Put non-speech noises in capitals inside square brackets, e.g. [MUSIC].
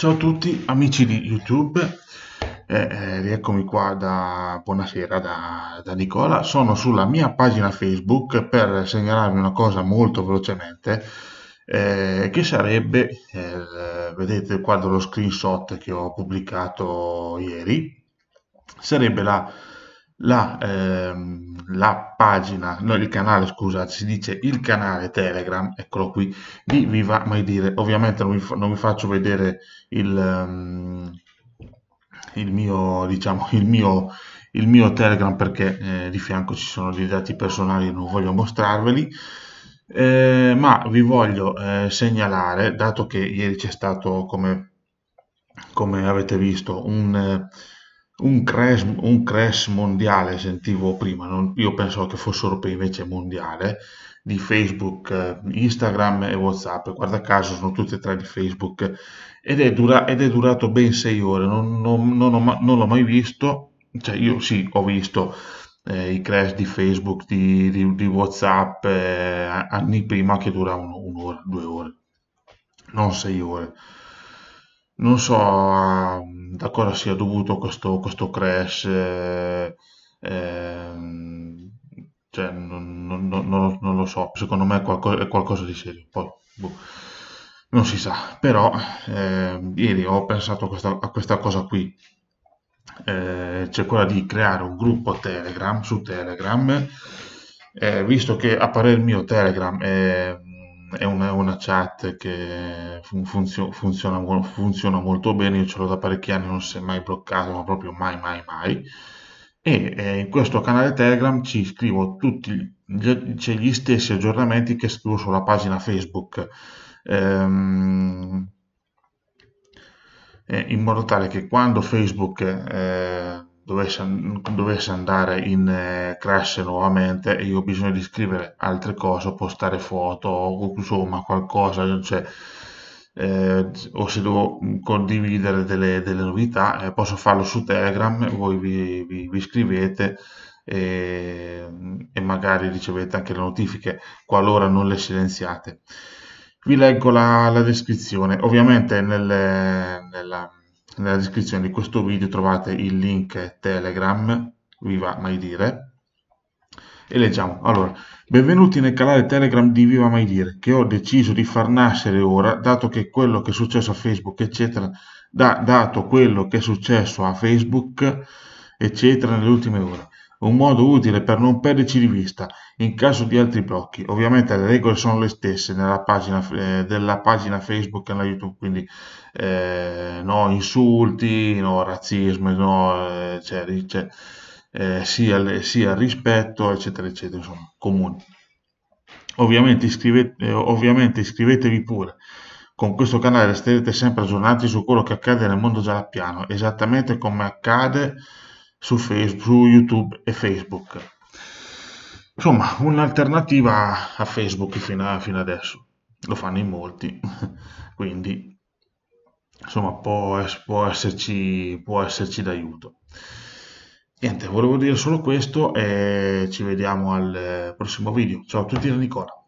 Ciao a tutti amici di YouTube, eh, eh, rieccomi qua da buonasera da, da, Nicola, sono sulla mia pagina Facebook per segnalarvi una cosa molto velocemente eh, che sarebbe, eh, vedete qua dello screenshot che ho pubblicato ieri, sarebbe la la, ehm, la pagina, no, il canale, scusate, si dice il canale Telegram, eccolo qui, di Viva Mai Dire. Ovviamente non vi, non vi faccio vedere il, um, il mio, diciamo, il mio, il mio Telegram perché eh, di fianco ci sono dei dati personali e non voglio mostrarveli. Eh, ma vi voglio eh, segnalare, dato che ieri c'è stato, come, come avete visto, un un crash, un crash mondiale, sentivo prima, non, io pensavo che fosse europeo, invece mondiale, di Facebook, eh, Instagram e Whatsapp, guarda caso sono tutte e tre di Facebook, ed è, dura, ed è durato ben sei ore, non, non, non, ho, non l'ho mai visto, cioè io sì, ho visto eh, i crash di Facebook, di, di, di Whatsapp, eh, anni prima che duravano un'ora, due ore, non sei ore. Non so ah, da cosa sia dovuto questo, questo crash, eh, ehm, cioè, non, non, non, non, lo so, secondo me è qualcosa, è qualcosa di serio, poi boh, non si sa, però eh, ieri ho pensato a questa, a questa cosa qui, eh, c'è cioè quella di creare un gruppo Telegram su Telegram, eh, visto che a parer mio Telegram è è una, una chat che fun- funzio- funziona, funziona, molto bene, io ce l'ho da parecchi anni, non si è mai bloccato, ma proprio mai, mai, mai. E eh, in questo canale Telegram ci scrivo tutti gli, cioè gli stessi aggiornamenti che scrivo sulla pagina Facebook. Ehm, eh, in modo tale che quando Facebook eh, dovesse, dovesse andare in eh, crash nuovamente e io ho bisogno di scrivere altre cose, postare foto, o insomma qualcosa, cioè, eh, o se devo mm, condividere delle, delle novità, eh, posso farlo su Telegram, voi vi, vi, vi iscrivete e, mm, e, magari ricevete anche le notifiche qualora non le silenziate. Vi leggo la, la descrizione, ovviamente nel, nella nella descrizione di questo video trovate il link Telegram, Viva Mai Dire, e leggiamo. Allora, benvenuti nel canale Telegram di Viva Mai Dire, che ho deciso di far nascere ora, dato che quello che è successo a Facebook, eccetera, da, dato quello che è successo a Facebook, eccetera, nelle ultime ore un modo utile per non perderci di vista in caso di altri blocchi. Ovviamente le regole sono le stesse nella pagina, eh, della pagina Facebook e nella YouTube, quindi eh, no insulti, no razzismo, no, eh, cioè, cioè, eh, sia, sia rispetto, eccetera, eccetera, insomma, comuni. Ovviamente, iscrivete, eh, ovviamente iscrivetevi pure. Con questo canale resterete sempre aggiornati su quello che accade nel mondo gialappiano, esattamente come accade su, Facebook, su YouTube e Facebook. Insomma, un'alternativa a Facebook fino, a, fino adesso. Lo fanno in molti, [LAUGHS] quindi insomma può, può, esserci, può esserci d'aiuto. Niente, volevo dire solo questo e ci vediamo al eh, prossimo video. Ciao a tutti da Nicola.